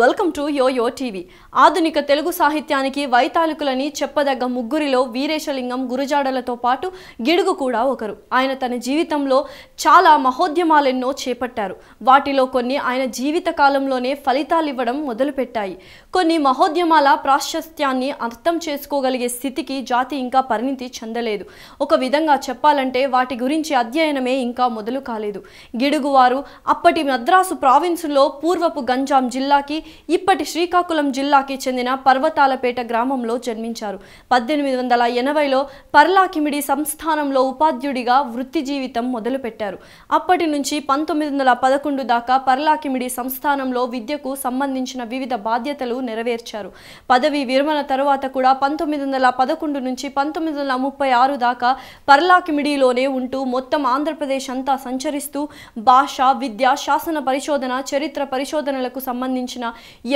welcome to యో యో TV ఆధునిక తెలుగు సాహిత్యానికి వైతాళికులని చెప్పదగ్గ ముగ్గురిలో వీరేశలింగం గురుజాడలతో పాటు గిడుగు కూడా ఒకరు ఆయన తన జీవితంలో చాలా మహోద్యమాలెన్నో చేపట్టారు వాటిలో కొన్ని ఆయన జీవిత కాలంలోనే ఫలితాలివ్వడం మొదలుపెట్టాయి కొన్ని మహోద్యమాల ప్రాశస్త్యాన్ని అర్థం చేసుకోగలిగే స్థితికి జాతి ఇంకా పరిణితి చెందలేదు ఒక విధంగా చెప్పాలంటే వాటి గురించి అధ్యయనమే ఇంకా మొదలు కాలేదు గిడుగువారు అప్పటి మద్రాసు ప్రావిన్సులో పూర్వపు గంజాం జిల్లాకి ఇప్పటి శ్రీకాకుళం జిల్లాకి చెందిన పర్వతాలపేట గ్రామంలో జన్మించారు పద్దెనిమిది వందల ఎనభైలో పర్లాకిమిడి సంస్థానంలో ఉపాధ్యుడిగా వృత్తి జీవితం మొదలుపెట్టారు అప్పటి నుంచి పంతొమ్మిది వందల పదకొండు దాకా పర్లాకిమిడి సంస్థానంలో విద్యకు సంబంధించిన వివిధ బాధ్యతలు నెరవేర్చారు పదవి విరమణ తర్వాత కూడా పంతొమ్మిది వందల పదకొండు నుంచి పంతొమ్మిది వందల ముప్పై ఆరు దాకా పర్లాకిమిడిలోనే ఉంటూ మొత్తం ఆంధ్రప్రదేశ్ అంతా సంచరిస్తూ భాష విద్య శాసన పరిశోధన చరిత్ర పరిశోధనలకు సంబంధించిన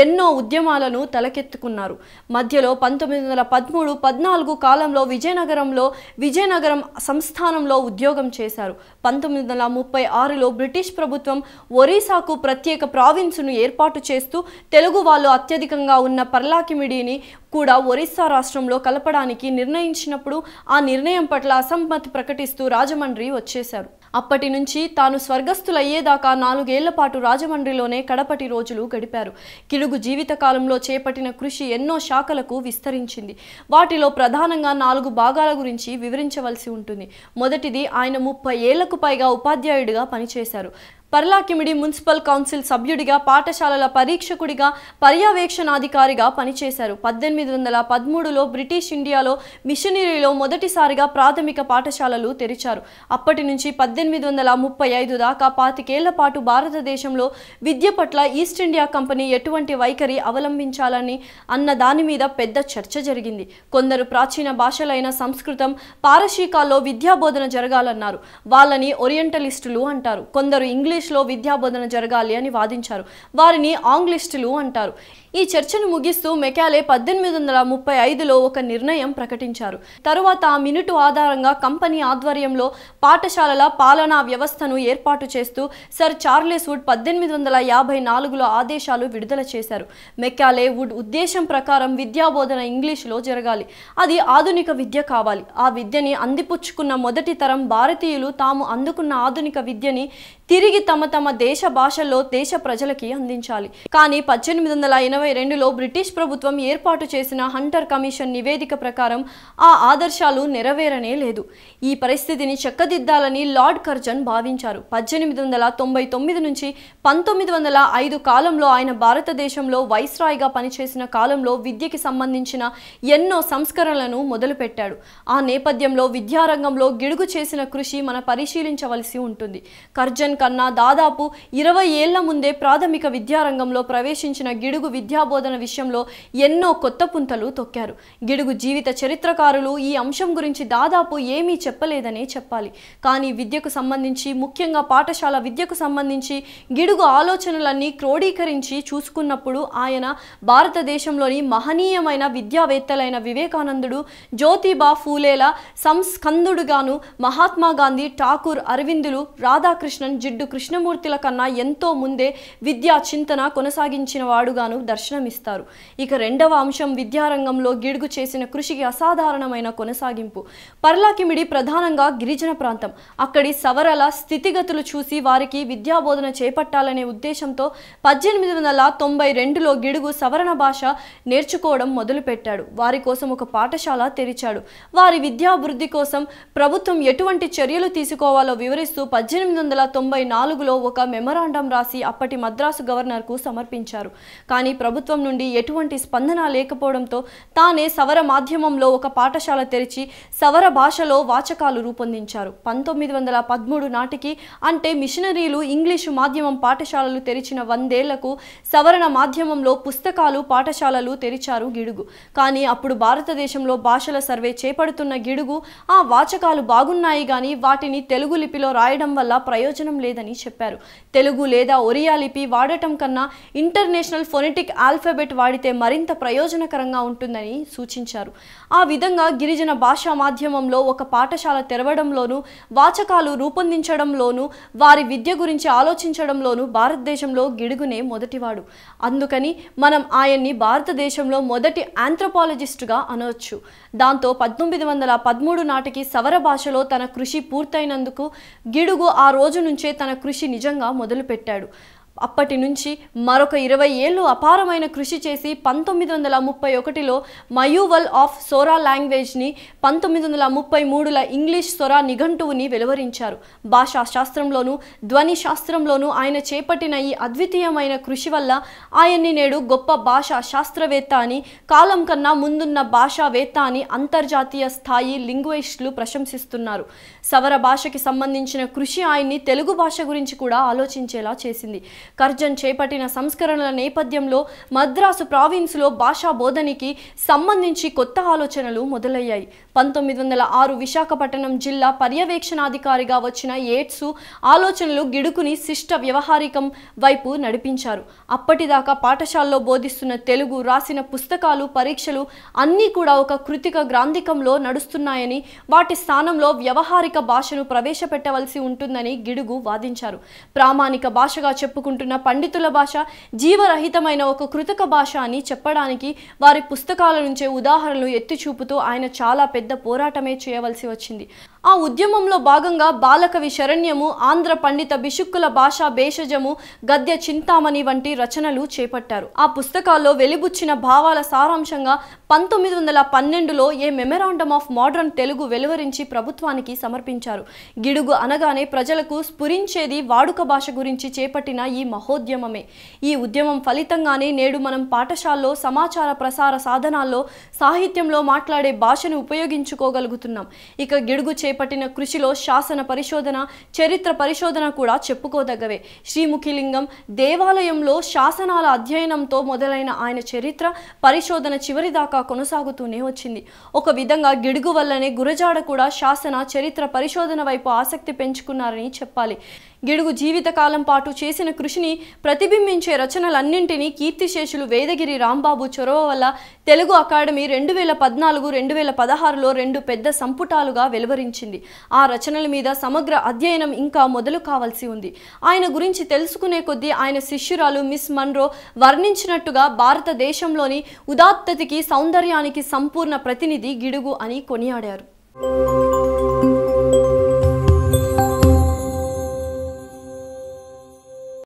ఎన్నో ఉద్యమాలను తలకెత్తుకున్నారు మధ్యలో పంతొమ్మిది వందల పదమూడు పద్నాలుగు కాలంలో విజయనగరంలో విజయనగరం సంస్థానంలో ఉద్యోగం చేశారు పంతొమ్మిది వందల ముప్పై ఆరులో బ్రిటిష్ ప్రభుత్వం ఒరిస్సాకు ప్రత్యేక ప్రావిన్సును ఏర్పాటు చేస్తూ తెలుగు వాళ్ళు అత్యధిక ప్రత్యేకంగా ఉన్న పర్లాకిమిడిని కూడా ఒరిస్సా రాష్ట్రంలో కలపడానికి నిర్ణయించినప్పుడు ఆ నిర్ణయం పట్ల అసమ్మతి ప్రకటిస్తూ రాజమండ్రి వచ్చేశారు అప్పటి నుంచి తాను స్వర్గస్థులయ్యేదాకా నాలుగేళ్ల పాటు రాజమండ్రిలోనే కడపటి రోజులు గడిపారు కిలుగు జీవితకాలంలో చేపట్టిన కృషి ఎన్నో శాఖలకు విస్తరించింది వాటిలో ప్రధానంగా నాలుగు భాగాల గురించి వివరించవలసి ఉంటుంది మొదటిది ఆయన ముప్పై ఏళ్లకు పైగా ఉపాధ్యాయుడిగా పనిచేశారు పర్లాకిమిడి మున్సిపల్ కౌన్సిల్ సభ్యుడిగా పాఠశాలల పరీక్షకుడిగా పర్యవేక్షణాధికారిగా పనిచేశారు పద్దెనిమిది వందల పదమూడులో బ్రిటిష్ ఇండియాలో మిషనరీలో మొదటిసారిగా ప్రాథమిక పాఠశాలలు తెరిచారు అప్పటి నుంచి పద్దెనిమిది వందల ముప్పై ఐదు దాకా పాతికేళ్ల పాటు భారతదేశంలో విద్య పట్ల ఈస్ట్ ఇండియా కంపెనీ ఎటువంటి వైఖరి అవలంబించాలని అన్న దాని మీద పెద్ద చర్చ జరిగింది కొందరు ప్రాచీన భాషలైన సంస్కృతం పారశీకాల్లో విద్యాబోధన జరగాలన్నారు వాళ్ళని ఓరియంటలిస్టులు అంటారు కొందరు ఇంగ్లీష్ ఇంగ్లీష్లో విద్యాబోధన జరగాలి అని వాదించారు వారిని ఆంగ్లిస్టులు అంటారు ఈ చర్చను ముగిస్తూ మెకాలే పద్దెనిమిది వందల ముప్పై ఐదులో ఒక నిర్ణయం ప్రకటించారు తరువాత ఆ మినిటు ఆధారంగా కంపెనీ ఆధ్వర్యంలో పాఠశాలల పాలనా వ్యవస్థను ఏర్పాటు చేస్తూ సర్ చార్లెస్ వుడ్ పద్దెనిమిది వందల యాభై నాలుగులో ఆదేశాలు విడుదల చేశారు మెకాలే వుడ్ ఉద్దేశం ప్రకారం విద్యాబోధన ఇంగ్లీషులో జరగాలి అది ఆధునిక విద్య కావాలి ఆ విద్యని అందిపుచ్చుకున్న మొదటి తరం భారతీయులు తాము అందుకున్న ఆధునిక విద్యని తిరిగి తమ తమ దేశ భాషల్లో దేశ ప్రజలకి అందించాలి కానీ పద్దెనిమిది వందల ఎనభై ఇరవై రెండులో బ్రిటిష్ ప్రభుత్వం ఏర్పాటు చేసిన హంటర్ కమిషన్ నివేదిక ప్రకారం ఆ ఆదర్శాలు నెరవేరనే లేదు ఈ పరిస్థితిని చక్కదిద్దాలని లార్డ్ కర్జన్ భావించారు పద్దెనిమిది వందల తొంభై తొమ్మిది నుంచి పంతొమ్మిది వందల ఐదు కాలంలో ఆయన భారతదేశంలో వైస్రాయ్గా పనిచేసిన కాలంలో విద్యకి సంబంధించిన ఎన్నో సంస్కరణలను మొదలుపెట్టాడు ఆ నేపథ్యంలో విద్యారంగంలో గిడుగు చేసిన కృషి మన పరిశీలించవలసి ఉంటుంది కర్జన్ కన్నా దాదాపు ఇరవై ఏళ్ల ముందే ప్రాథమిక విద్యారంగంలో ప్రవేశించిన గిడుగు విద్య విద్యాబోధన విషయంలో ఎన్నో కొత్త పుంతలు తొక్కారు గిడుగు జీవిత చరిత్రకారులు ఈ అంశం గురించి దాదాపు ఏమీ చెప్పలేదనే చెప్పాలి కానీ విద్యకు సంబంధించి ముఖ్యంగా పాఠశాల విద్యకు సంబంధించి గిడుగు ఆలోచనలన్నీ క్రోడీకరించి చూసుకున్నప్పుడు ఆయన భారతదేశంలోని మహనీయమైన విద్యావేత్తలైన వివేకానందుడు జ్యోతిబా ఫూలేల సంస్కందుడుగాను మహాత్మా గాంధీ ఠాకూర్ అరవిందులు రాధాకృష్ణన్ జిడ్డు కృష్ణమూర్తుల కన్నా ఎంతో ముందే విద్యా చింతన కొనసాగించిన వాడుగాను దర్శ దర్శనమిస్తారు ఇక రెండవ అంశం విద్యారంగంలో గిడుగు చేసిన కృషికి అసాధారణమైన కొనసాగింపు పర్లాకిమిడి ప్రధానంగా గిరిజన ప్రాంతం అక్కడి సవరల స్థితిగతులు చూసి వారికి విద్యాబోధన చేపట్టాలనే ఉద్దేశంతో పద్దెనిమిది వందల తొంభై రెండులో గిడుగు సవరణ భాష నేర్చుకోవడం మొదలుపెట్టాడు వారి కోసం ఒక పాఠశాల తెరిచాడు వారి విద్యాభివృద్ధి కోసం ప్రభుత్వం ఎటువంటి చర్యలు తీసుకోవాలో వివరిస్తూ పద్దెనిమిది వందల తొంభై నాలుగులో ఒక మెమరాండం రాసి అప్పటి మద్రాసు గవర్నర్కు సమర్పించారు కానీ ప్రభుత్వం నుండి ఎటువంటి స్పందన లేకపోవడంతో తానే సవర మాధ్యమంలో ఒక పాఠశాల తెరిచి సవర భాషలో వాచకాలు రూపొందించారు పంతొమ్మిది వందల పదమూడు నాటికి అంటే మిషనరీలు ఇంగ్లీషు మాధ్యమం పాఠశాలలు తెరిచిన వందేళ్లకు సవరణ మాధ్యమంలో పుస్తకాలు పాఠశాలలు తెరిచారు గిడుగు కానీ అప్పుడు భారతదేశంలో భాషల సర్వే చేపడుతున్న గిడుగు ఆ వాచకాలు బాగున్నాయి కానీ వాటిని తెలుగు లిపిలో రాయడం వల్ల ప్రయోజనం లేదని చెప్పారు తెలుగు లేదా ఒరియా లిపి వాడటం కన్నా ఇంటర్నేషనల్ ఫొనెటిక్ ఆల్ఫాబెట్ వాడితే మరింత ప్రయోజనకరంగా ఉంటుందని సూచించారు ఆ విధంగా గిరిజన భాషా మాధ్యమంలో ఒక పాఠశాల తెరవడంలోనూ వాచకాలు రూపొందించడంలోనూ వారి విద్య గురించి ఆలోచించడంలోనూ భారతదేశంలో గిడుగునే మొదటివాడు అందుకని మనం ఆయన్ని భారతదేశంలో మొదటి ఆంథ్రపాలజిస్టుగా అనవచ్చు దాంతో పద్దెనిమిది వందల పదమూడు నాటికి సవర భాషలో తన కృషి పూర్తయినందుకు గిడుగు ఆ రోజు నుంచే తన కృషి నిజంగా మొదలుపెట్టాడు అప్పటి నుంచి మరొక ఇరవై ఏళ్ళు అపారమైన కృషి చేసి పంతొమ్మిది వందల ముప్పై ఒకటిలో మయూవల్ ఆఫ్ సోరా లాంగ్వేజ్ని పంతొమ్మిది వందల ముప్పై మూడుల ఇంగ్లీష్ సొరా నిఘంటువుని వెలువరించారు భాషా శాస్త్రంలోనూ ధ్వని శాస్త్రంలోనూ ఆయన చేపట్టిన ఈ అద్వితీయమైన కృషి వల్ల ఆయన్ని నేడు గొప్ప భాషా శాస్త్రవేత్త అని కాలం కన్నా ముందున్న భాషావేత్త అని అంతర్జాతీయ స్థాయి లింగ్వేజ్లు ప్రశంసిస్తున్నారు సవర భాషకి సంబంధించిన కృషి ఆయన్ని తెలుగు భాష గురించి కూడా ఆలోచించేలా చేసింది కర్జన్ చేపట్టిన సంస్కరణల నేపథ్యంలో మద్రాసు ప్రావిన్స్లో భాషా బోధనకి సంబంధించి కొత్త ఆలోచనలు మొదలయ్యాయి పంతొమ్మిది వందల ఆరు విశాఖపట్నం జిల్లా పర్యవేక్షణాధికారిగా వచ్చిన ఎయిడ్స్ ఆలోచనలు గిడుకుని శిష్ట వ్యవహారికం వైపు నడిపించారు అప్పటిదాకా పాఠశాలలో బోధిస్తున్న తెలుగు రాసిన పుస్తకాలు పరీక్షలు అన్నీ కూడా ఒక కృతిక గ్రాంధికంలో నడుస్తున్నాయని వాటి స్థానంలో వ్యవహారిక భాషను ప్రవేశపెట్టవలసి ఉంటుందని గిడుగు వాదించారు ప్రామాణిక భాషగా చెప్పుకుంటూ చేసుకుంటున్న పండితుల భాష జీవరహితమైన ఒక కృతక భాష అని చెప్పడానికి వారి పుస్తకాల నుంచే ఉదాహరణలు ఎత్తి చూపుతూ ఆయన చాలా పెద్ద పోరాటమే చేయవలసి వచ్చింది ఆ ఉద్యమంలో భాగంగా బాలకవి శరణ్యము ఆంధ్ర పండిత బిషుక్కుల భాష భేషజము గద్య చింతామణి వంటి రచనలు చేపట్టారు ఆ పుస్తకాల్లో వెలిబుచ్చిన భావాల సారాంశంగా పంతొమ్మిది వందల పన్నెండులో a memorandum of modern Telugu వెలువరించి ప్రభుత్వానికి సమర్పించారు గిడుగు అనగానే ప్రజలకు స్ఫురించేది వాడుక భాష గురించి చేపట్టిన ఈ మహోద్యమమే ఈ ఉద్యమం ఫలితంగానే నేడు మనం పాఠశాలలో సమాచార ప్రసార సాధనాల్లో సాహిత్యంలో మాట్లాడే భాషను ఉపయోగించుకోగలుగుతున్నాం ఇక గిడుగు చే చేపట్టిన కృషిలో శాసన పరిశోధన చరిత్ర పరిశోధన కూడా చెప్పుకోదగ్గవే శ్రీముఖిలింగం దేవాలయంలో శాసనాల అధ్యయనంతో మొదలైన ఆయన చరిత్ర పరిశోధన చివరిదాకా కొనసాగుతూనే వచ్చింది ఒక విధంగా గిడుగు వల్లనే గురజాడ కూడా శాసన చరిత్ర పరిశోధన వైపు ఆసక్తి పెంచుకున్నారని చెప్పాలి గిడుగు జీవితకాలం పాటు చేసిన కృషిని ప్రతిబింబించే రచనలన్నింటినీ కీర్తిశేషులు వేదగిరి రాంబాబు చొరవ వల్ల తెలుగు అకాడమీ రెండు వేల పద్నాలుగు రెండు వేల పదహారులో రెండు పెద్ద సంపుటాలుగా వెలువరించింది ఆ రచనల మీద సమగ్ర అధ్యయనం ఇంకా మొదలు కావాల్సి ఉంది ఆయన గురించి తెలుసుకునే కొద్దీ ఆయన శిష్యురాలు మిస్ మన్రో వర్ణించినట్టుగా భారతదేశంలోని ఉదాత్తతికి సౌందర్యానికి సంపూర్ణ ప్రతినిధి గిడుగు అని కొనియాడారు